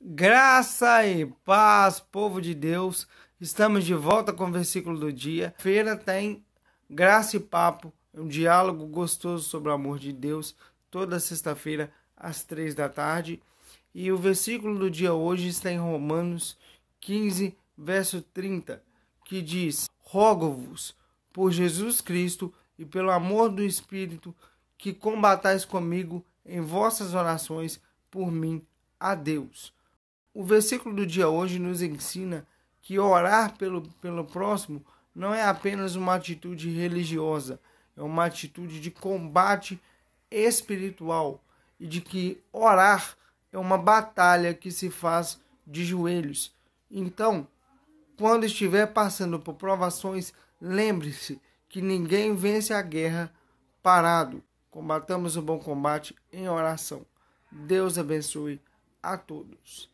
Graça e paz, povo de Deus. Estamos de volta com o versículo do dia. Feira tem graça e papo, um diálogo gostoso sobre o amor de Deus, toda sexta-feira às três da tarde. E o versículo do dia hoje está em Romanos 15, verso 30, que diz: Rogo-vos por Jesus Cristo e pelo amor do Espírito que combatais comigo em vossas orações por mim a Deus. O versículo do dia hoje nos ensina que orar pelo, pelo próximo não é apenas uma atitude religiosa, é uma atitude de combate espiritual e de que orar é uma batalha que se faz de joelhos. Então, quando estiver passando por provações, lembre-se que ninguém vence a guerra parado. Combatamos o bom combate em oração. Deus abençoe a todos.